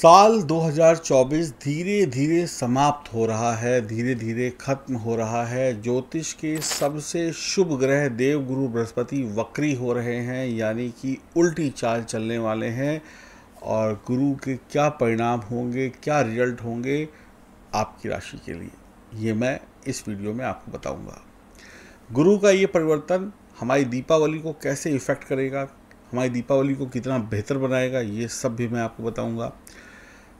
साल 2024 धीरे धीरे समाप्त हो रहा है धीरे धीरे खत्म हो रहा है ज्योतिष के सबसे शुभ ग्रह देवगुरु बृहस्पति वक्री हो रहे हैं यानी कि उल्टी चाल चलने वाले हैं और गुरु के क्या परिणाम होंगे क्या रिजल्ट होंगे आपकी राशि के लिए ये मैं इस वीडियो में आपको बताऊंगा गुरु का ये परिवर्तन हमारी दीपावली को कैसे इफ़ेक्ट करेगा हमारी दीपावली को कितना बेहतर बनाएगा ये सब भी मैं आपको बताऊंगा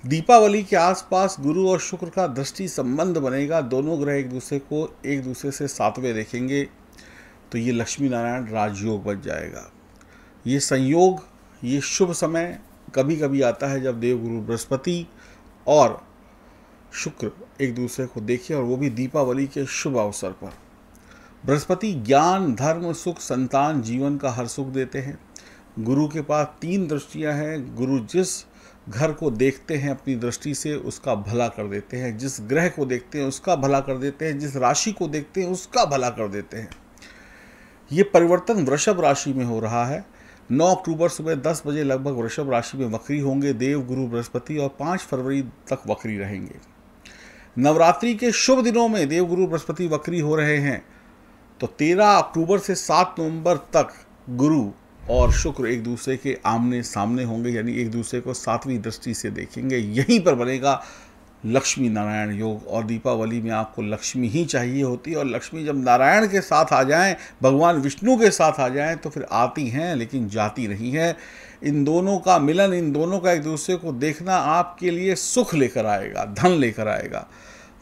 दीपावली के आसपास गुरु और शुक्र का दृष्टि संबंध बनेगा दोनों ग्रह एक दूसरे को एक दूसरे से सातवें देखेंगे तो ये लक्ष्मी नारायण राजयोग बन जाएगा ये संयोग ये शुभ समय कभी कभी आता है जब देव गुरु बृहस्पति और शुक्र एक दूसरे को देखे और वो भी दीपावली के शुभ अवसर पर बृहस्पति ज्ञान धर्म सुख संतान जीवन का हर सुख देते हैं गुरु के पास तीन दृष्टियां हैं गुरु जिस घर को देखते हैं अपनी दृष्टि से उसका भला कर देते हैं जिस ग्रह को देखते हैं उसका भला कर देते हैं जिस राशि को देखते हैं उसका भला कर देते हैं ये परिवर्तन वृषभ राशि में हो रहा है 9 अक्टूबर सुबह 10 बजे लगभग वृषभ राशि में वक्री होंगे देव गुरु बृहस्पति और 5 फरवरी तक वक्री रहेंगे नवरात्रि के शुभ दिनों में देव गुरु बृहस्पति वक्री हो रहे हैं तो 13 अक्टूबर से 7 नवंबर तक गुरु और शुक्र एक दूसरे के आमने सामने होंगे यानी एक दूसरे को सातवीं दृष्टि से देखेंगे यहीं पर बनेगा लक्ष्मी नारायण योग और दीपावली में आपको लक्ष्मी ही चाहिए होती है और लक्ष्मी जब नारायण के साथ आ जाएं भगवान विष्णु के साथ आ जाएं तो फिर आती हैं लेकिन जाती नहीं है इन दोनों का मिलन इन दोनों का एक दूसरे को देखना आपके लिए सुख लेकर आएगा धन लेकर आएगा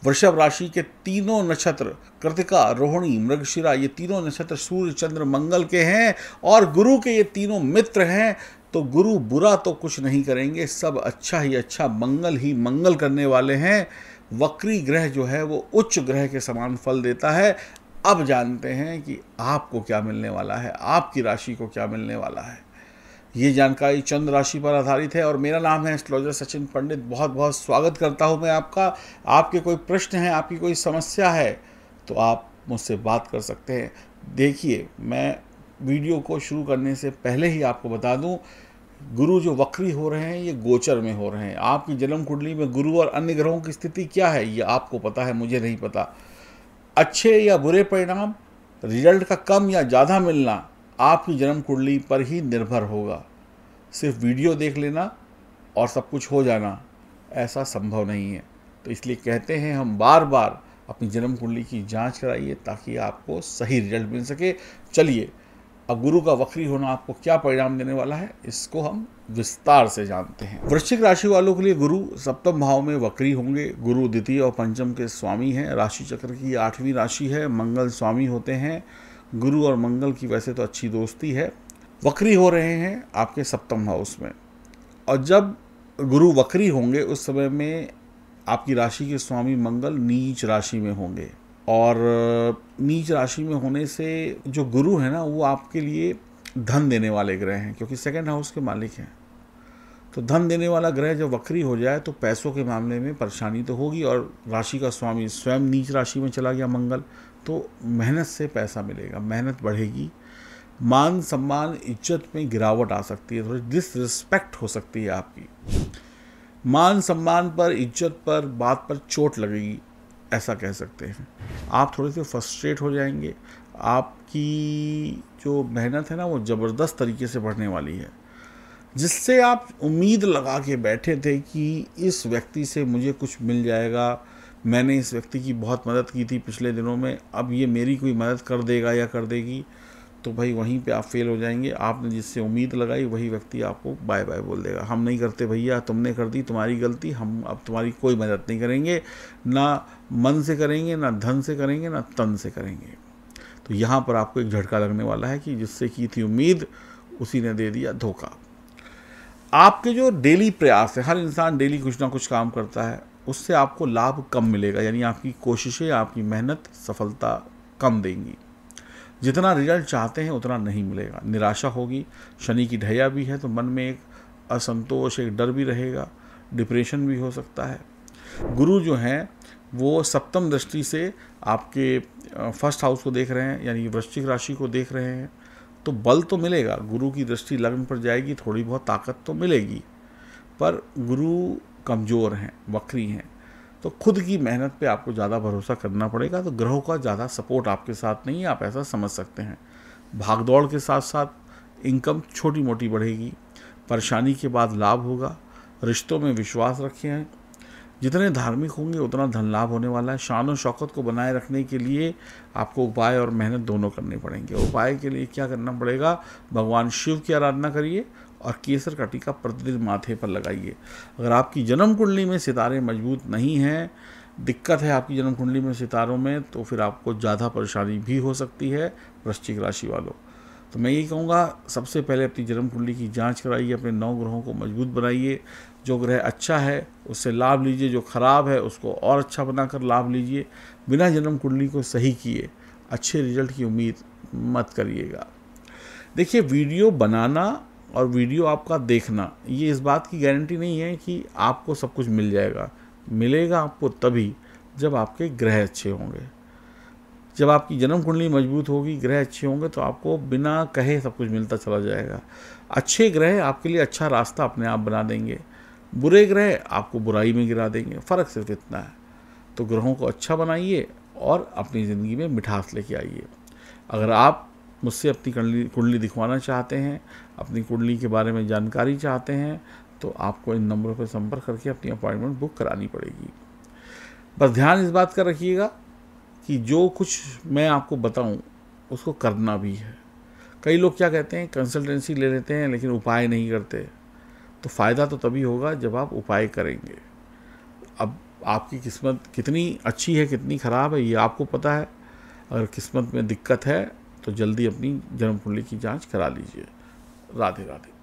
वृषभ राशि के तीनों नक्षत्र कृतिका रोहिणी मृगशिरा ये तीनों नक्षत्र सूर्य चंद्र मंगल के हैं और गुरु के ये तीनों मित्र हैं तो गुरु बुरा तो कुछ नहीं करेंगे सब अच्छा ही अच्छा मंगल ही मंगल करने वाले हैं वक्री ग्रह जो है वो उच्च ग्रह के समान फल देता है अब जानते हैं कि आपको क्या मिलने वाला है आपकी राशि को क्या मिलने वाला है ये जानकारी चंद्र राशि पर आधारित है और मेरा नाम है एस्ट्रोलॉजर सचिन पंडित बहुत बहुत स्वागत करता हूँ मैं आपका आपके कोई प्रश्न है आपकी कोई समस्या है तो आप मुझसे बात कर सकते हैं देखिए मैं वीडियो को शुरू करने से पहले ही आपको बता दूँ गुरु जो वक्री हो रहे हैं ये गोचर में हो रहे हैं आपकी जन्म कुंडली में गुरु और अन्य ग्रहों की स्थिति क्या है ये आपको पता है मुझे नहीं पता अच्छे या बुरे परिणाम रिजल्ट का कम या ज़्यादा मिलना आपकी जन्म कुंडली पर ही निर्भर होगा सिर्फ वीडियो देख लेना और सब कुछ हो जाना ऐसा संभव नहीं है तो इसलिए कहते हैं हम बार बार अपनी जन्म कुंडली की जांच कराइए ताकि आपको सही रिजल्ट मिल सके चलिए अब गुरु का वक्री होना आपको क्या परिणाम देने वाला है इसको हम विस्तार से जानते हैं वृश्चिक राशि वालों के लिए गुरु सप्तम भाव में वक्री होंगे गुरु द्वितीय और पंचम के स्वामी हैं राशि चक्र की आठवीं राशि है मंगल स्वामी होते हैं गुरु और मंगल की वैसे तो अच्छी दोस्ती है वक्री हो रहे हैं आपके सप्तम हाउस में और जब गुरु वक्री होंगे उस समय में आपकी राशि के स्वामी मंगल नीच राशि में होंगे और नीच राशि में होने से जो गुरु है ना वो आपके लिए धन देने वाले ग्रह हैं क्योंकि सेकेंड हाउस के मालिक हैं तो धन देने वाला ग्रह जब वक्री हो जाए तो पैसों के मामले में परेशानी तो होगी और राशि का स्वामी स्वयं नीच राशि में चला गया मंगल तो मेहनत से पैसा मिलेगा मेहनत बढ़ेगी मान सम्मान इज्जत में गिरावट आ सकती है थोड़ी डिसरिस्पेक्ट हो सकती है आपकी मान सम्मान पर इज्जत पर बात पर चोट लगेगी ऐसा कह सकते हैं आप थोड़े से फ्रस्ट्रेट हो जाएंगे आपकी जो मेहनत है ना वो ज़बरदस्त तरीके से बढ़ने वाली है जिससे आप उम्मीद लगा के बैठे थे कि इस व्यक्ति से मुझे कुछ मिल जाएगा मैंने इस व्यक्ति की बहुत मदद की थी पिछले दिनों में अब ये मेरी कोई मदद कर देगा या कर देगी तो भाई वहीं पे आप फेल हो जाएंगे आपने जिससे उम्मीद लगाई वही व्यक्ति आपको बाय बाय बोल देगा हम नहीं करते भैया तुमने कर दी तुम्हारी गलती हम अब तुम्हारी कोई मदद नहीं करेंगे ना मन से करेंगे ना धन से करेंगे ना तन से करेंगे तो यहाँ पर आपको एक झटका लगने वाला है कि जिससे की थी उम्मीद उसी ने दे दिया धोखा आपके जो डेली प्रयास है हर इंसान डेली कुछ ना कुछ काम करता है उससे आपको लाभ कम मिलेगा यानी आपकी कोशिशें आपकी मेहनत सफलता कम देंगी जितना रिजल्ट चाहते हैं उतना नहीं मिलेगा निराशा होगी शनि की ढैया भी है तो मन में एक असंतोष एक डर भी रहेगा डिप्रेशन भी हो सकता है गुरु जो हैं वो सप्तम दृष्टि से आपके फर्स्ट हाउस को देख रहे हैं यानी वृश्चिक राशि को देख रहे हैं तो बल तो मिलेगा गुरु की दृष्टि लग्न पर जाएगी थोड़ी बहुत ताकत तो मिलेगी पर गुरु कमज़ोर हैं वक्री हैं तो खुद की मेहनत पे आपको ज़्यादा भरोसा करना पड़ेगा तो ग्रहों का ज़्यादा सपोर्ट आपके साथ नहीं है आप ऐसा समझ सकते हैं भागदौड़ के साथ साथ इनकम छोटी मोटी बढ़ेगी परेशानी के बाद लाभ होगा रिश्तों में विश्वास रखें जितने धार्मिक होंगे उतना धन लाभ होने वाला है शान और शौकत को बनाए रखने के लिए आपको उपाय और मेहनत दोनों करने पड़ेंगे उपाय के लिए क्या करना पड़ेगा भगवान शिव की आराधना करिए और केसर का टीका प्रतिदिन माथे पर लगाइए अगर आपकी जन्म कुंडली में सितारे मजबूत नहीं हैं दिक्कत है आपकी जन्म कुंडली में सितारों में तो फिर आपको ज़्यादा परेशानी भी हो सकती है वृश्चिक राशि वालों तो मैं ये कहूँगा सबसे पहले अपनी जन्म कुंडली की जांच कराइए अपने नौ ग्रहों को मजबूत बनाइए जो ग्रह अच्छा है उससे लाभ लीजिए जो खराब है उसको और अच्छा बनाकर लाभ लीजिए बिना जन्म कुंडली को सही किए अच्छे रिजल्ट की उम्मीद मत करिएगा देखिए वीडियो बनाना और वीडियो आपका देखना ये इस बात की गारंटी नहीं है कि आपको सब कुछ मिल जाएगा मिलेगा आपको तभी जब आपके ग्रह अच्छे होंगे जब आपकी जन्म कुंडली मजबूत होगी ग्रह अच्छे होंगे तो आपको बिना कहे सब कुछ मिलता चला जाएगा अच्छे ग्रह आपके लिए अच्छा रास्ता अपने आप बना देंगे बुरे ग्रह आपको बुराई में गिरा देंगे फ़र्क सिर्फ इतना है तो ग्रहों को अच्छा बनाइए और अपनी ज़िंदगी में मिठास लेके आइए अगर आप मुझसे अपनी कुंडली कुंडली दिखवाना चाहते हैं अपनी कुंडली के बारे में जानकारी चाहते हैं तो आपको इन नंबरों पर संपर्क करके अपनी अपॉइंटमेंट बुक करानी पड़ेगी बस ध्यान इस बात का रखिएगा कि जो कुछ मैं आपको बताऊं उसको करना भी है कई लोग क्या कहते हैं कंसल्टेंसी ले लेते हैं लेकिन उपाय नहीं करते तो फ़ायदा तो तभी होगा जब आप उपाय करेंगे अब आपकी किस्मत कितनी अच्छी है कितनी ख़राब है ये आपको पता है अगर किस्मत में दिक्कत है तो जल्दी अपनी जन्म कुंडली की जांच करा लीजिए राधे राधे